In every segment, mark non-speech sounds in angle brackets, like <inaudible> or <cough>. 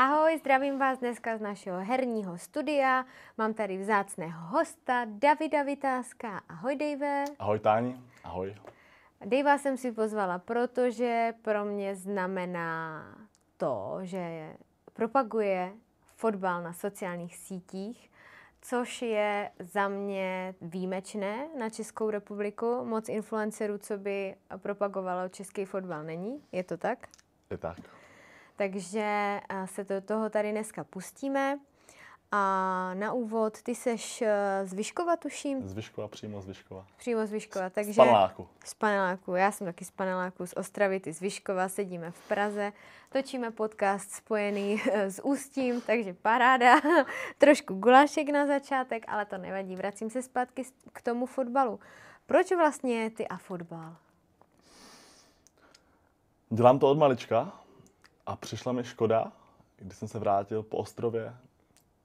Ahoj, zdravím vás dneska z našeho herního studia. Mám tady vzácného hosta Davida Vytázka. Ahoj, Dave. Ahoj, Táni. Ahoj. Davea jsem si pozvala, protože pro mě znamená to, že propaguje fotbal na sociálních sítích, což je za mě výjimečné na Českou republiku. Moc influencerů, co by propagovalo český fotbal, není? Je to tak? Je tak. Takže eh, se do toho tady dneska pustíme. A na úvod, ty seš eh, z Vyškova, tuším? Z Vyškova, přímo z Vyškova. Přímo z Vyškova, takže... Z paneláku. Z paneláku, já jsem taky z paneláku, z Ostravy, ty z Vyškova, sedíme v Praze, točíme podcast spojený eh, s Ústím, takže paráda, <laughs> trošku gulášek na začátek, ale to nevadí, vracím se zpátky k tomu fotbalu. Proč vlastně ty a fotbal? Dělám to od malička, a přišla mi škoda, když jsem se vrátil po ostrově,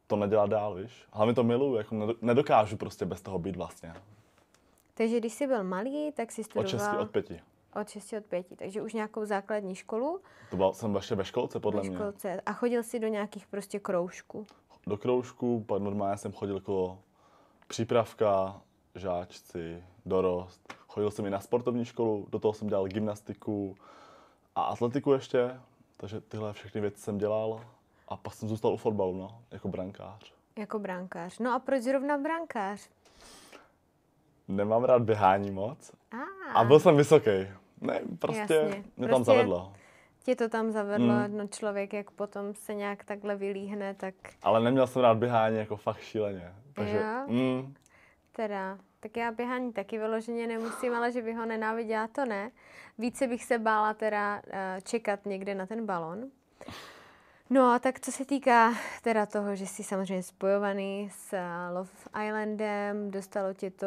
to nedělá dál, víš. Hlavně to miluju, jako nedokážu prostě bez toho být vlastně. Takže když jsi byl malý, tak jsi studoval... Od 6 od 5. Od 6 od 5, takže už nějakou základní školu. To byl, jsem ještě ve školce, podle ve školce. mě. A chodil jsi do nějakých prostě kroužků? Do kroužků, pak normálně jsem chodil jako přípravka, žáčci, dorost. Chodil jsem i na sportovní školu, do toho jsem dělal gymnastiku a atletiku ještě, takže tyhle všechny věci jsem dělal a pak jsem zůstal u fotbalu, no, jako brankář. Jako brankář. No a proč zrovna brankář? Nemám rád běhání moc. A, a byl jsem vysoký. Ne, prostě Jasně. mě prostě tam zavedlo. Tě to tam zavedlo, mm. no člověk, jak potom se nějak takhle vylíhne, tak... Ale neměl jsem rád běhání jako fakt šíleně. Takže, jo? Mm. Teda, tak já běhání taky vyloženě nemusím, ale že bych ho nenáviděla, to ne. Více bych se bála teda eh, čekat někde na ten balon. No a tak co se týká teda toho, že jsi samozřejmě spojovaný s eh, Love Islandem, dostalo tě to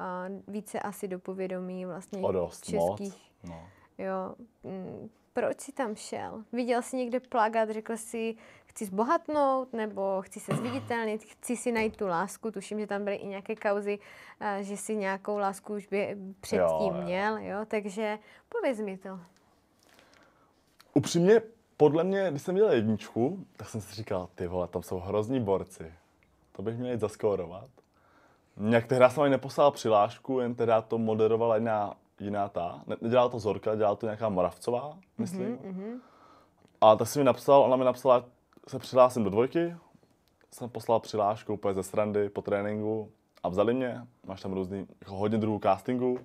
eh, více asi do povědomí vlastně o dost, českých. Moc. No. Jo, mm, proč jsi tam šel? Viděl jsi někde plagát, řekl jsi, chci zbohatnout nebo chci se zviditelnit, chci si najít tu lásku. Tuším, že tam byly i nějaké kauzy, eh, že si nějakou lásku už by předtím jo, měl, jo. Takže pověz mi to. Upřímně, podle mě, když jsem měl jedničku, tak jsem si říkal, ty vole, tam jsou hrozní borci. To bych měl jít zaskórovat. Nějak tehdy jsem ani neposlal přilášku, jen teda to moderovala jiná, jiná ta. Nedělala to Zorka, dělala to nějaká Moravcová, myslím. Mm-hmm. A tak si mi napsal, ona mi napsala, se přihlásím do dvojky, jsem poslal přihlášku úplně ze srandy po tréninku a vzali mě. Máš tam různý, jako hodně druhů castingu.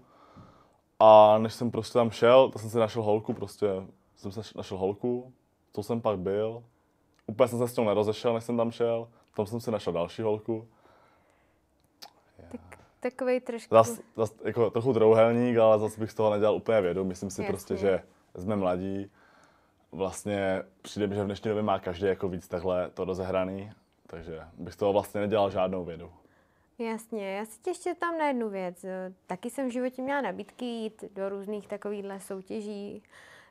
A než jsem prostě tam šel, tak jsem si našel holku, prostě jsem si našel holku, to jsem pak byl. Úplně jsem se s tím nerozešel, než jsem tam šel, tam jsem si našel další holku. Tak, takový trošku... Zas, zas, jako trochu trouhelník, ale zase bych z toho nedělal úplně vědom. Myslím si Jasně. prostě, že jsme mladí, vlastně přijde mi, že v dnešní době má každý jako víc takhle to rozehraný, takže bych z toho vlastně nedělal žádnou vědu. Jasně, já si tě ještě tam na jednu věc. Eh, taky jsem v životě měla nabídky jít do různých takovýchhle soutěží,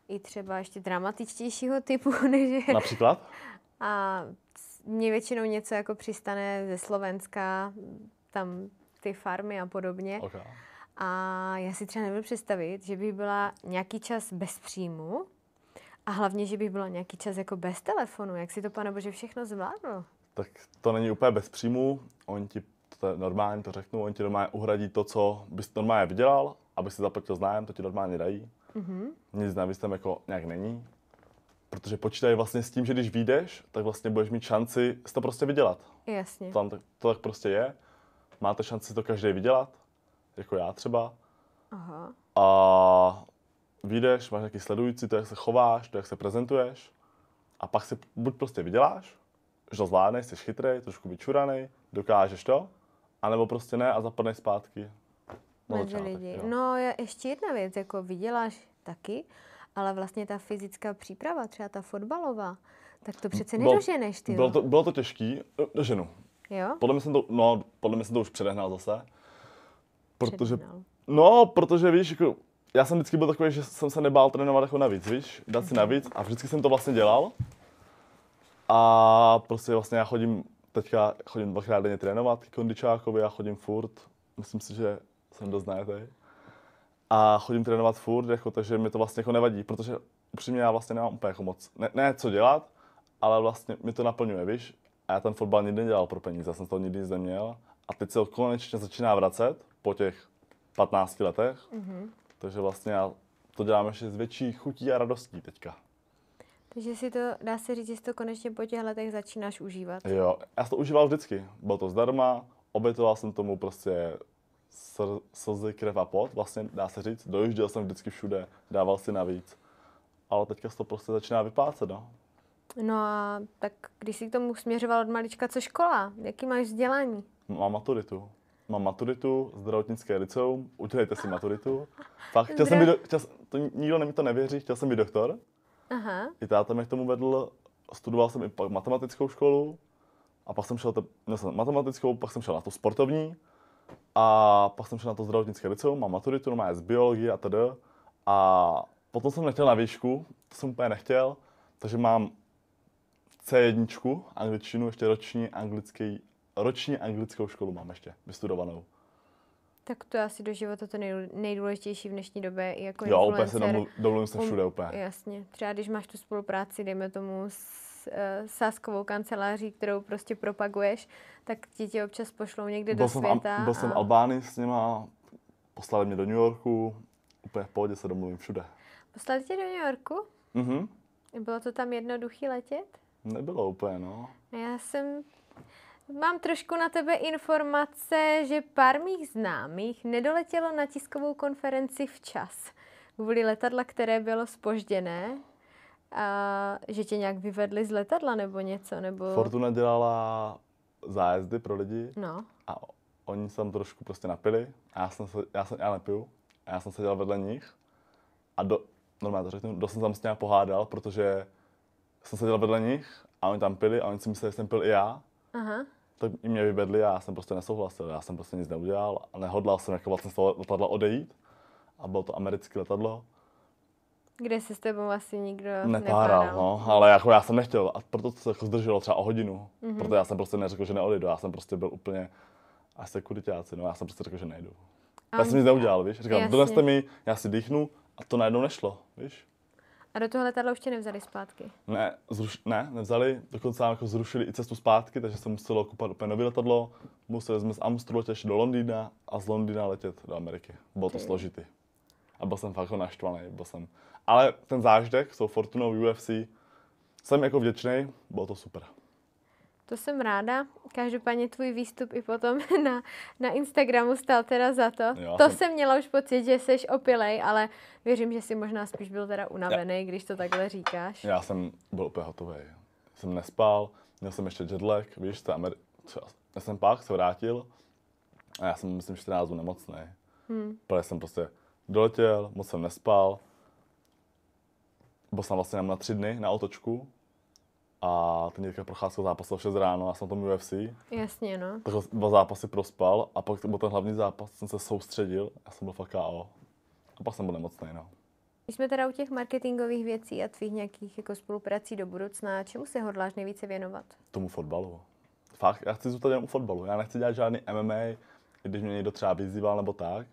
i třeba ještě dramatičtějšího typu, <laughs> než je. Například? A mě většinou něco jako přistane ze Slovenska, tam ty farmy a podobně. Okay. A já si třeba nebudu představit, že bych byla nějaký čas bez příjmu a hlavně, že bych byla nějaký čas jako bez telefonu. Jak si to, pane Bože, všechno zvládlo? Tak to není úplně bez příjmu. On ti to normálně to řeknu, on ti normálně uhradí to, co bys normálně vydělal, aby si zaplatil znájem, to ti normálně dají. Mm-hmm. Nic navíc tam jako nějak není. Protože počítají vlastně s tím, že když vyjdeš, tak vlastně budeš mít šanci to prostě vydělat. Jasně. To, tam, tak, to tak prostě je. Máte šanci to každý vydělat, jako já třeba. Aha. A vyjdeš, máš nějaký sledující, to, jak se chováš, to, jak se prezentuješ a pak si buď prostě vyděláš, že to zvládneš, jsi chytrý, trošku vyčuraný, dokážeš to, anebo prostě ne a zapadneš zpátky. Mezi lidi. Jo. No je, ještě jedna věc, jako vyděláš taky, ale vlastně ta fyzická příprava, třeba ta fotbalová, tak to přece nedoženeš, ty. Bylo to, bylo to těžký, eh, doženu. Jo? Podle mě jsem to, no, podle mě jsem to už předehnal zase. Protože, předehnal. no, protože víš, jako, já jsem vždycky byl takový, že jsem se nebál trénovat jako navíc, víš, dát si navíc a vždycky jsem to vlastně dělal. A prostě vlastně já chodím, teďka chodím dvakrát denně trénovat k kondičákovi, já chodím furt, myslím si, že jsem dost najetej. A chodím trénovat furt, jako, takže mi to vlastně jako nevadí, protože upřímně já vlastně nemám úplně jako moc, ne, ne co dělat, ale vlastně mi to naplňuje, víš. A já ten fotbal nikdy nedělal pro peníze, já jsem to nikdy neměl. A teď se konečně začíná vracet po těch 15 letech. Mm-hmm. Takže vlastně já to dělám ještě s větší chutí a radostí teďka. Takže si to, dá se říct, že to konečně po těch letech začínáš užívat. Jo, já jsem to užíval vždycky. Bylo to zdarma, obětoval jsem tomu prostě sr- slzy, krev a pot, vlastně dá se říct. Dojížděl jsem vždycky všude, dával si navíc. Ale teďka se to prostě začíná vyplácet, no. No a tak když jsi k tomu směřoval od malička, co škola? Jaký máš vzdělání? Mám maturitu mám maturitu, zdravotnické liceum, udělejte si maturitu. Fakt, chtěl jsem být, chtěl, to nikdo mi to nevěří, chtěl jsem být doktor. Aha. I táta mě k tomu vedl, studoval jsem i pak matematickou školu a pak jsem šel, te, měl jsem matematickou, pak jsem šel na to sportovní a pak jsem šel na to zdravotnické liceum, mám maturitu, no má z biologie a tedy. A potom jsem nechtěl na výšku, to jsem úplně nechtěl, takže mám C1, angličtinu, ještě roční anglický Ročně anglickou školu mám ještě vystudovanou. Tak to je asi do života to nejdůležitější v dnešní době. I jako jo, úplně se dovolím se všude úplně. Jasně. Třeba když máš tu spolupráci, dejme tomu, s uh, eh, sáskovou kanceláří, kterou prostě propaguješ, tak ti tě občas pošlou někde byl do jsem světa. byl a... jsem v Albánii s nima, poslali mě do New Yorku, úplně v pohodě se domluvím všude. Poslali tě do New Yorku? Mhm. Bylo to tam jednoduchý letět? Nebylo úplně, no. Já jsem Mám trošku na tebe informace, že pár mých známých nedoletělo na tiskovou konferenci včas kvůli letadla, které bylo spožděné. A že tě nějak vyvedli z letadla nebo něco? Nebo... Fortuna dělala zájezdy pro lidi no. a oni se tam trošku prostě napili a já, jsem se, já, jsem, já nepiju a já jsem seděl vedle nich a do, normálně to řeknu, dost jsem tam s nimi pohádal, protože jsem seděl vedle nich a oni tam pili a oni si mysleli, že jsem pil i já Aha. Tak mě vybedli a já jsem prostě nesouhlasil, já jsem prostě nic neudělal a nehodlal jsem jako vlastně z toho letadla odejít. A bylo to americké letadlo. Kde se s tebou asi nikdo nepáral. no, ale jako já jsem nechtěl a proto to se jako zdrželo třeba o hodinu, mm-hmm. proto já jsem prostě neřekl, že neodejdu, já jsem prostě byl úplně až sekuritáci, no já jsem prostě řekl, že nejdu. A já jsem nic neudělal, víš, říkal, doneste mi, já si dýchnu a to najednou nešlo, víš. A do toho letadla už tě nevzali zpátky? Ne, zruš, ne nevzali, dokonce nám jako zrušili i cestu zpátky, takže se muselo kupovat úplně nové letadlo. Museli jsme z Amsterdamu ještě do Londýna a z Londýna letět do Ameriky. Bylo okay. to složitý. A byl jsem fakt jako naštvaný, byl jsem. Ale ten zážitek s tou Fortunou UFC jsem jako vděčný, bylo to super. To jsem ráda. Každopádně tvůj výstup i potom <laughs> na, na Instagramu stál teda za to. Já to jsem... jsem měla už pocit, že jsi opilej, ale věřím, že jsi možná spíš byl teda unavený, Já... když to takhle říkáš. Já jsem byl úplně hotový. Jsem nespal, měl jsem ještě jetlag, víš, ta Amer... já jsem pak se vrátil a já jsem, myslím, 14 dnů nemocný. Hmm. Protože jsem prostě doletěl, moc jsem nespal, byl jsem vlastně na tři dny na otočku, a ten Jirka Procházka zápasil v 6 ráno, já jsem na tom UFC. Jasně, no. Takže dva zápasy prospal a pak byl ten hlavní zápas, jsem se soustředil a jsem byl fakt KO. A pak jsem byl nemocný, no. My jsme teda u těch marketingových věcí a tvých nějakých jako spoluprací do budoucna, čemu se hodláš nejvíce věnovat? Tomu fotbalu. Fakt, já chci zůstat jen u fotbalu. Já nechci dělat žádný MMA, když mě někdo třeba vyzýval nebo tak.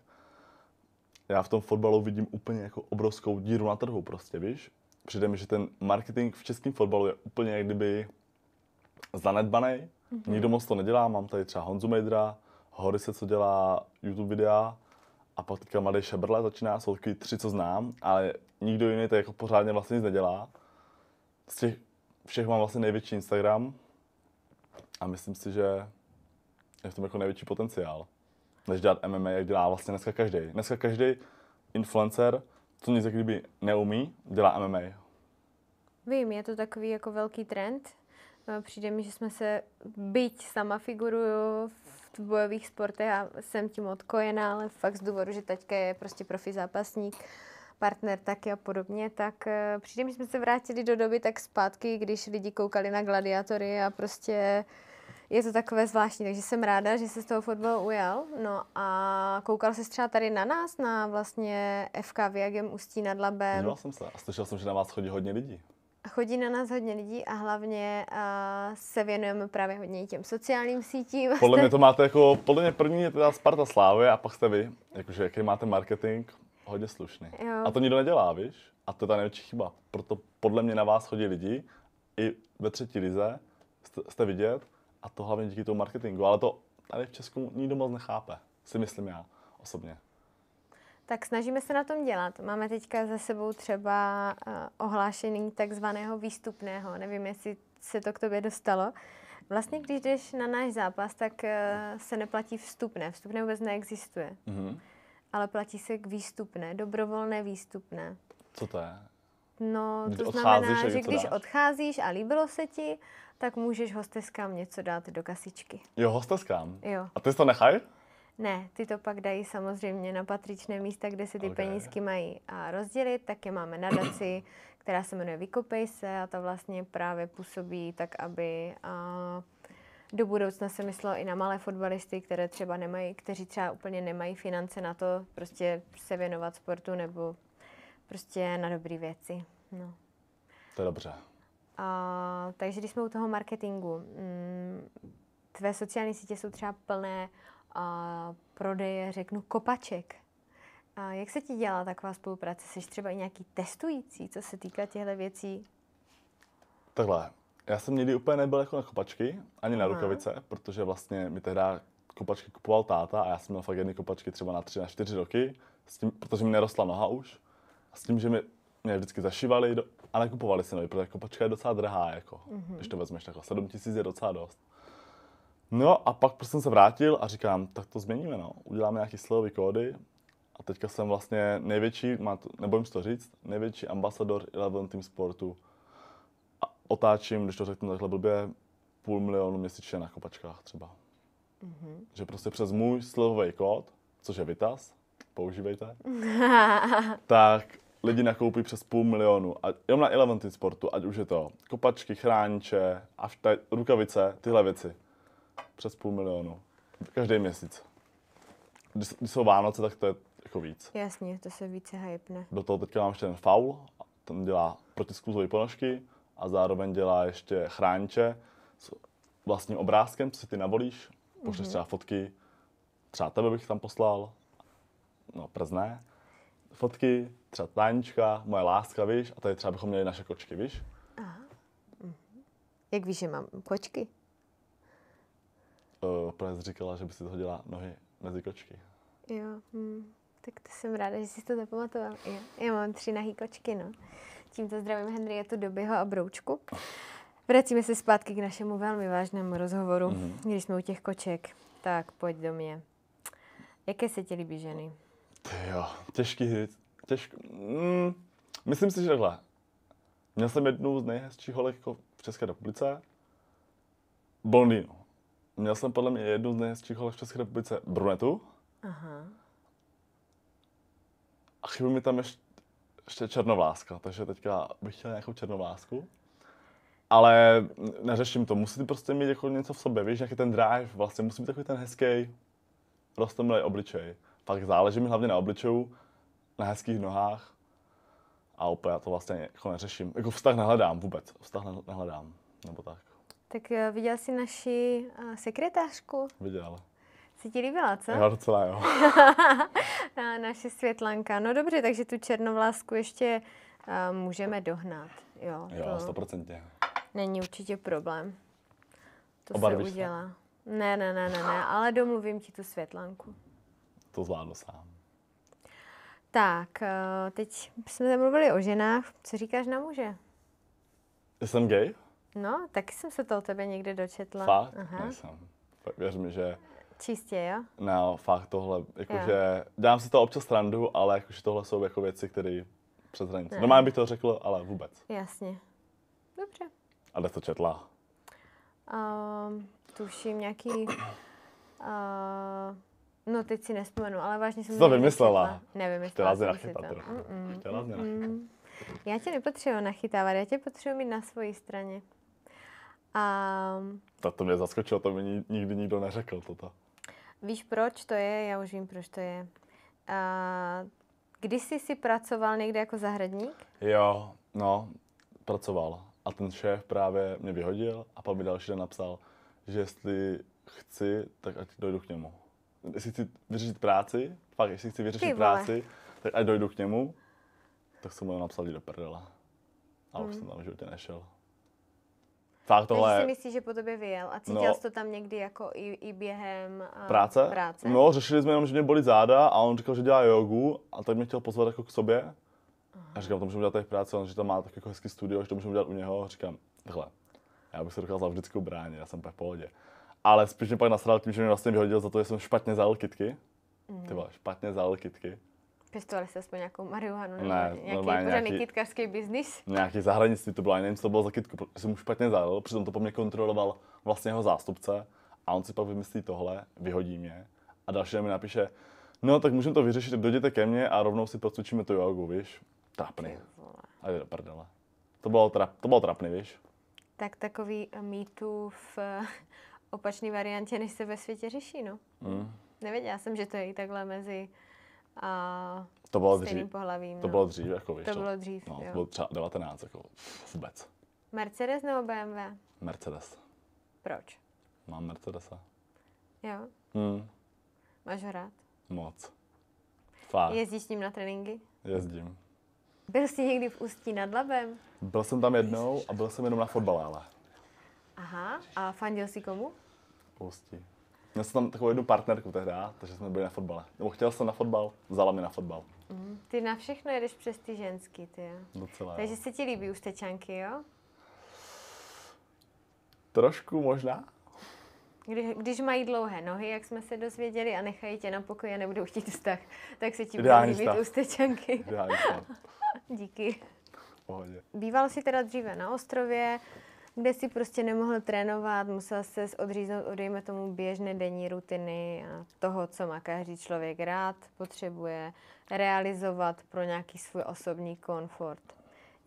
Já v tom fotbalu vidím úplně jako obrovskou díru na trhu prostě, víš? Přijde mi, že ten marketing v českém fotbalu je úplně jak kdyby zanedbaný. Mm-hmm. Nikdo moc to nedělá. Mám tady třeba Honzu Mejdra, se, co dělá YouTube videa, a pak teďka Mladý Šebrle začíná, jsou taky tři, co znám, ale nikdo jiný to jako pořádně vlastně nic nedělá. Z těch všech mám vlastně největší Instagram a myslím si, že je v tom jako největší potenciál. Než dělat MMA, jak dělá vlastně dneska každý. Dneska každý influencer co nic jak kdyby neumí, dělá MMA. Vím, je to takový jako velký trend. No, přijde mi, že jsme se, byť sama figuruju v bojových sportech a jsem tím odkojená, ale fakt z důvodu, že taťka je prostě profi zápasník, partner taky a podobně, tak eh, přijde mi, že jsme se vrátili do doby tak zpátky, když lidi koukali na gladiátory a prostě uh, je to takové zvláštní, takže jsem ráda, že se z toho fotbalu ujal. No a koukal jsi třeba tady na nás, na vlastně FK Viagem Ústí nad Labem. Díval jsem se a slyšel jsem, že na vás chodí hodně lidí. Chodí na nás hodně lidí a hlavně uh, se věnujeme právě hodně těm sociálním sítím. <laughs> Podle mě to máte jako, podle mě první je teda Sparta Slávy a pak jste vy, jakože jaký máte marketing, hodně slušný. Jo. A to nikdo nedělá, víš? A to je ta největší chyba. Proto podle mě na vás chodí lidi, i ve třetí lize jste, jste vidět a to hlavně díky tomu marketingu, ale to tady v Česku nikdo moc nechápe, si myslím já osobně. Tak snažíme se na tom dělat. Máme teďka za sebou třeba eh, ohlášení takzvaného výstupného. Nevím, jestli se to k tobě dostalo. Vlastně, když jdeš na náš zápas, tak eh, se neplatí vstupné. Vstupné vůbec neexistuje. Mm-hmm. Ale platí se k výstupné, dobrovolné výstupné. Co to je? No, když to znamená, že když dáš. odcházíš a líbilo se ti, tak můžeš hosteskám něco dát do kasičky. Jo, hosteskám? Jo. A ty to nechají? Ne, ty to pak dají samozřejmě na patričné místa, kde se ty okay. penízky mají a rozdělit, tak je máme nadaci, <clears throat> která se jmenuje Vykopej se a ta vlastně právě působí tak, aby a, do budoucna se myslelo i na malé fotbalisty, které třeba nemají, kteří třeba úplně nemají finance na to prostě se věnovat sportu nebo prostě na dobré věci. No. To je dobře. A, takže když jsme u toho marketingu, mm, tvé sociální sítě jsou třeba plné a, prodeje, řeknu, kopaček. A jak se ti dělá taková spolupráce? Jsi třeba i nějaký testující, co se týká těchto věcí? Takhle, já jsem nikdy úplně nebyl jako na kopačky, ani na Aha. protože vlastně mi tehdy kopačky kupoval táta a já jsem měl fakt jedny kopačky třeba na tři, na čtyři roky, s tím, protože mi nerostla noha už. A s tím, že mi mě vždycky zašívali do, a nakupovali si nový, protože kopačka jako je docela drahá, jako, mm-hmm. když to vezmeš takhle, jako 7 tisíc je docela dost. No a pak prostě jsem se vrátil a říkám, tak to změníme, no. Uděláme nějaký slovy kódy a teďka jsem vlastně největší, má to, nebojím si to říct, největší ambasador Eleven Team Sportu. A otáčím, když to řeknu takhle blbě, půl milionu měsíčně na kopačkách třeba. Mm-hmm. Že prostě přes můj slovový kód, což je Vitas, používejte, <laughs> tak lidi nakoupí přes půl milionu. A jenom na Eleventy sportu, ať už je to kopačky, a avta, rukavice, tyhle věci. Přes půl milionu. Každý měsíc. Když, když jsou Vánoce, tak to je jako víc. Jasně, to se více hypne. Do toho teďka mám ještě ten faul, ten dělá protiskluzové ponožky a zároveň dělá ještě chránče s vlastním obrázkem, co si ty navolíš, pošleš mm-hmm. třeba fotky, třeba tebe bych tam poslal, no Prz fotky, třeba tanička, moje láska, víš, a tady třeba bychom měli naše kočky, víš? Aha. Mhm. Jak víš, že mám kočky? Uh, Ples říkala, že by si hodila nohy mezi kočky. Jo, hm. tak to jsem ráda, že jsi to zapamatoval. Jo. Já mám tři nahý kočky, no. Tímto zdravím Henrietu Dobyho a Broučku. No. Vracíme se zpátky k našemu velmi vážnému rozhovoru, mm-hmm. když jsme u těch koček. Tak pojď do mě. Jaké se ti líbí ženy? Ty jo, těžký hit. Těžký. Mm, myslím si, že takhle. Měl jsem jednu z nejhezčích holek jako v České republice. Blondýnu. Měl jsem podle mě jednu z nejhezčích holek v České republice brunetu. Aha. A chybí mi tam ještě, ještě černovláska, takže teďka bych chtěl nějakou černovlásku. Ale neřeším to, Musíte prostě mít jako něco v sobě, víš, nějaký ten drive, vlastně musí být takový ten hezký, rostomilý obličej fakt záleží mi hlavně na obličeju, na hezkých nohách a úplně já to vlastně jako neřeším. Jako vztah nehledám vůbec, vztah nehledám, nebo tak. Tak eh, viděl jsi naši eh, sekretářku? Viděl. Se ti líbila, co? Jo, docela jo. Na <laughs> naše Světlanka. No dobře, takže tu černovlásku ještě uh, můžeme dohnat. Jo, jo to... 100%. Není určitě problém. To Obarvíš se udělá. Ne, ne, ne, ne, ne, ale domluvím ti tu Světlanku to zvládl sám. Tak, eh, teď jsme se mluvili o ženách. Co říkáš na muže? Jsem gay? No, taky jsem se to o tebe někde dočetla. Fakt? Aha. Nejsem. Tak věř mi, že... Čistě, jo? No, fakt tohle, jakože... Dám si to občas randu, ale jakože tohle jsou jako věci, které přes hranice. No, bych to řekl, ale vůbec. Jasně. Dobře. A kde to četla? Uh, tuším nějaký... Uh, No teď si nespomenu, ale vážně jsem to vymyslela. Nevymyslela. Chtěla jsi nachytat trochu. mm Chtěla jsi Já tě nepotřebuji nachytávat, já tě potřebuji mít na své straně. A... Tak to mě zaskočilo, to mi nikdy nikdo neřekl toto. Víš, proč to je? Já už vím, proč to je. A... Když jsi si pracoval někde jako zahradník? Jo, no, pracoval. A ten šéf právě mě vyhodil a pak mi další den napsal, že jestli chci, tak ať dojdu k němu jestli chci vyřešit práci, fakt, jestli chci vyřešit práci, tak ať dojdu k němu, tak jsem mu napsal do prdela. A hmm. už jsem tam v životě nešel. Fakt tohle... Takže si myslíš, že po tobě vyjel a cítil no, jsi to tam někdy jako i, i během a... práce? práce? No, řešili jsme jenom, že mě bolí záda a on říkal, že dělá jogu a tak mě chtěl pozvat jako k sobě. Aha. A říkám, to můžeme dělat tady v práci, on že tam má tak jako hezký studio, že to můžeme dělat u něho. A říkám, takhle, já bych se dokázal vždycky bránit, já jsem v pohodě ale spíš mě pak nasral tím, že mě vlastně vyhodil za to, že jsem špatně zalil kytky. Mm. Ty vole, špatně zalil kytky. Pěstovali jste aspoň nějakou marihuanu nebo ne, no, ne, nějaký, kytkařský biznis? Nějaký zahraniční to bylo, nevím, co to bylo za kytku, jsem mu špatně zalil, přitom to po mně kontroloval vlastně jeho zástupce a on si pak vymyslí tohle, vyhodí mě a další mi napíše, no tak můžeme to vyřešit, dojděte ke mně a rovnou si prostučíme tu jogu, víš? Trapný. A jde do prdele. To bylo, trap, to bylo trapný, víš? Tak takový mýtův opačné variantě, než se ve světě řeší. No. Mm. Nevěděla jsem, že to je i takhle mezi a to bylo dřív. Pohlavím, to no. bylo dřív, jako víš, To bylo dřív, no, jo. To bylo třeba 19, jako vůbec. Mercedes nebo BMW? Mercedes. Proč? Mám Mercedesa. Jo? Hmm. Máš ho rád? Moc. Fakt. Jezdíš s ním na tréninky? Jezdím. Byl jsi někdy v Ústí nad Labem? Byl jsem tam jednou a byl jsem jenom na fotbalále. Aha, a fandil jsi komu? spoustí. Měl jsem tam takovou jednu partnerku tehdy, takže jsme byli na fotbale. Nebo chtěl jsem na fotbal, vzala mi na fotbal. Mm. Ty na všechno jedeš přes ty ženský, ty jo. Docela, Takže jo. se ti líbí ústečanky, jo? Trošku možná. Kdy, když mají dlouhé nohy, jak jsme se dozvěděli, a nechají tě na pokoji a nebudou chtít vztah, tak se ti budou líbit stav. ústečanky. <laughs> Díky. pohodě. Býval jsi teda dříve na ostrově, kde si prostě nemohl trénovat, musel se odříznout, odejme tomu, běžné denní rutiny a toho, co má každý člověk rád, potřebuje realizovat pro nějaký svůj osobní komfort.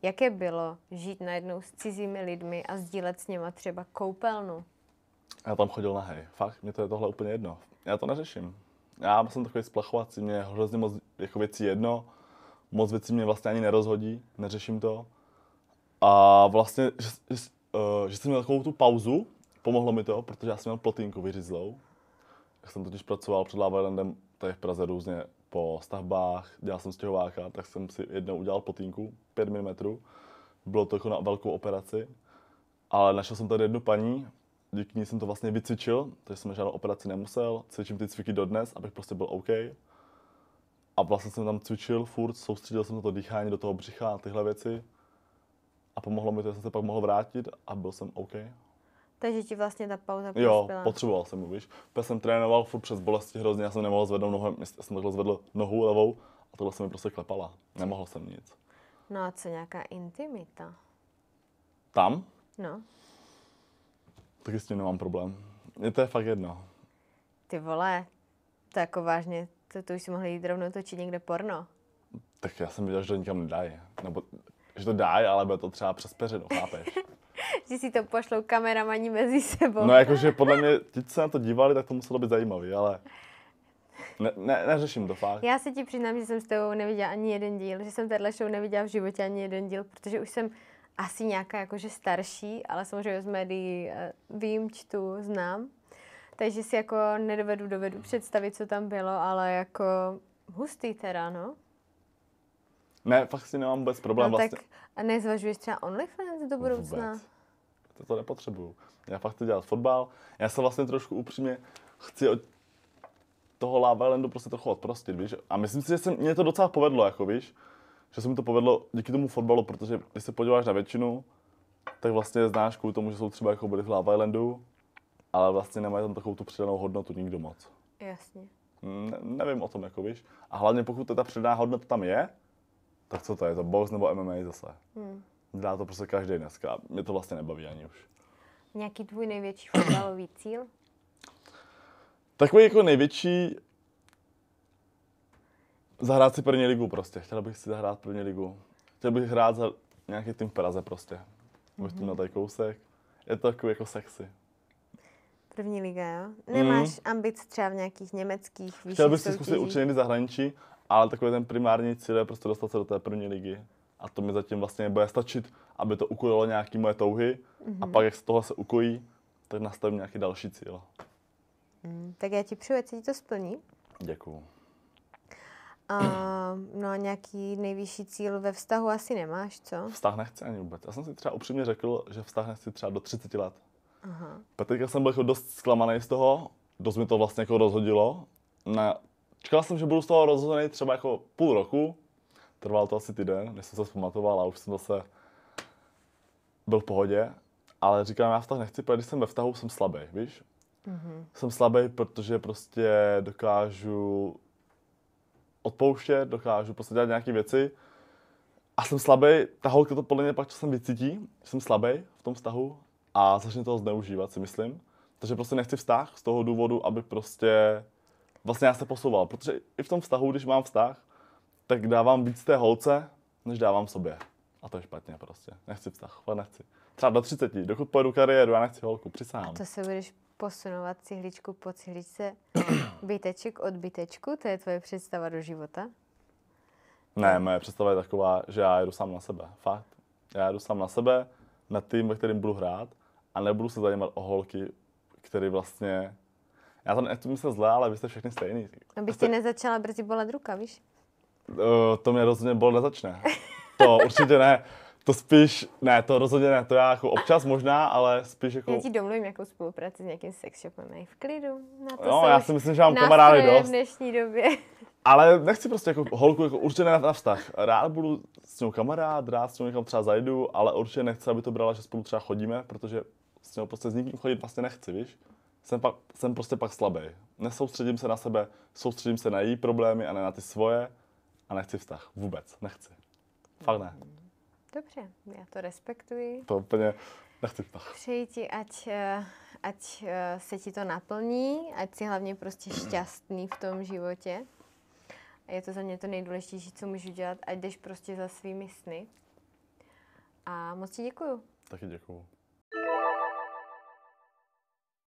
Jaké bylo žít najednou s cizími lidmi a sdílet s něma třeba koupelnu? Já tam chodil hej. Fakt, mě to je tohle úplně jedno. Já to neřeším. Já jsem takový splachovací, mě hrozně moc jako věcí jedno, moc věcí mě vlastně ani nerozhodí, neřeším to. A vlastně, že, uh, že jsem měl takovou tu pauzu, pomohlo mi to, protože já jsem měl plotínku vyřízlou. Já jsem totiž pracoval před Lavalandem tady v Praze různě po stavbách, dělal jsem stěhováka, tak jsem si jednou udělal plotínku 5 mm. Bylo to jako na velkou operaci, ale našel jsem tady jednu paní, díky ní jsem to vlastně vycvičil, takže jsem žádnou operaci nemusel, cvičím ty cviky dodnes, abych prostě byl OK. A vlastně jsem tam cvičil furt, soustředil jsem to dýchání do toho břicha a tyhle věci a pomohlo mi to, že jsem se pak mohl vrátit a byl jsem OK. Takže ti vlastně ta pauza Jo, potřeboval jsem, víš. Já jsem trénoval furt přes bolesti hrozně, já jsem nemohl zvednout nohu, já jsem takhle zvedl nohu levou a tohle se mi prostě klepala. Nemohl jsem nic. No a co nějaká intimita? Tam? No. Taky s tím nemám problém. Je to je fakt jedno. Ty vole, to jako vážně, to, to už si mohli jít rovnou točit někde porno. Tak já jsem viděl, že to nikam nedají. Nebo že to dá, ale bude to třeba přes peřinu, chápeš? <laughs> že si to pošlou kameramani mezi sebou. No jakože podle mě, ti se na to dívali, tak to muselo být zajímavý, ale ne, ne, neřeším to fakt. Já se ti přiznám, že jsem s tebou neviděla ani jeden díl, že jsem tenhle show neviděla v životě ani jeden díl, protože už jsem asi nějaká jakože starší, ale samozřejmě z médií eh, vím, čtu, znám. Takže si jako nedovedu dovedu představit, co tam bylo, ale jako hustý teda, no. Ne, fakt si nemám vůbec problém no, vlastně. Tak a nezvažuješ třeba OnlyFans do budoucna? Vůbec. To, to nepotřebuju. Já fakt chci dělat fotbal. Já se vlastně trošku upřímně chci od toho Lava Islandu prostě trochu odprostit, víš? A myslím si, že se mě to docela povedlo, jako víš? Že se mi to povedlo díky tomu fotbalu, protože když se podíváš na většinu, tak vlastně znáš kvůli tomu, že jsou třeba jako byli v Lava Islandu, ale vlastně nemají tam takovou tu přidanou hodnotu nikdo moc. Jasně. Hm, ne, nevím o tom, jako víš. A hlavně pokud ta přidaná hodnota tam je, tak co to je, to box nebo MMA zase. Hmm. Dělá to prostě každý dneska a mě to vlastně nebaví ani už. Nějaký tvůj největší fotbalový cíl? Takový jako největší zahrát si první ligu prostě. Chtěl bych si zahrát první ligu. Chtěl bych hrát za nějaký tým v Praze prostě. mm-hmm. na tady kousek. Je to takový jako sexy. První liga, jo? Nemáš mm. ambic třeba v nějakých německých vyšších Chtěl bych si zkusit určitě někdy zahraničí, ale takový ten primární cíl je prostě dostat se do té první ligy. A to mi zatím vlastně bude stačit, aby to ukojilo nějaké moje touhy. Mm-hmm. A mhm. pak, jak z toho se ukojí, tak nastavím nějaký další cíl. Mm, tak já ti přeju, ať ti to splní. Děkuju. Uh, no a nějaký nejvyšší cíl ve vztahu asi nemáš, co? Vztah nechci ani vůbec. Já jsem si třeba upřímně řekl, že vztah nechci třeba do 30 let. Aha. Teďka jsem byl jako dost zklamaný z toho, dost mi to vlastně jako rozhodilo. Na Čekal jsem, že budu z toho rozhozený třeba jako půl roku. Trval to asi týden, než jsem se zpamatoval a už jsem zase byl v pohodě. Ale říkám, já vztah nechci, protože když jsem ve vztahu, jsem slabý, víš? Mm-hmm. Jsem slabý, protože prostě dokážu odpouštět, dokážu prostě dělat nějaké věci. A jsem slabý, ta holka to podle mě pak časem vycítí, jsem slabý v tom vztahu a začne toho zneužívat, si myslím. Takže prostě nechci vztah z toho důvodu, aby prostě vlastně já se posouval, protože i v tom vztahu, když mám vztah, tak dávám víc té holce, než dávám sobě. A to je špatně prostě. Nechci vztah, ale nechci. Třeba do 30, dokud pojedu kariéru, já nechci holku, přisám. A to se budeš posunovat cihličku po cihličce, <clears throat> byteček od bytečku, to je tvoje představa do života? Ne, moje představa je taková, že já jdu sám na sebe, fakt. Já jdu sám na sebe, na tým, ve kterým budu hrát a nebudu se zajímat o holky, který vlastně já to nechci myslet zle, ale vy jste všechny stejný. Abych no jste... ti nezačala brzy bolet ruka, víš? Uh, to mě rozhodně bol nezačne. To určitě ne. To spíš, ne, to rozhodně ne, to já jako občas možná, ale spíš jako... Já ti domluvím jako spolupráci s nějakým sex shopem, v klidu. Na to no, já si myslím, že mám kamarády dost. v dnešní době. Ale nechci prostě jako holku, jako určitě ne na vztah. Rád budu s ním kamarád, rád s ním někam třeba zajdu, ale určitě nechci, aby to brala, že spolu třeba chodíme, protože s ním prostě s nikým chodit vlastně nechci, víš? jsem, pak, jsem prostě pak slabý. Nesoustředím se na sebe, soustředím se na její problémy a ne na ty svoje a nechci vztah. Vůbec. Nechci. Fakt ne. Mm. Dobře, já to respektuji. To úplně nechci vztah. Přeji ti, ať, eh, ať eh, se ti to naplní, ať jsi hlavně prostě šťastný v tom životě. A je to za mě to nejdůležitější, co můžu dělat, ať jdeš prostě za svými sny. A moc ti děkuju. Taky děkuju.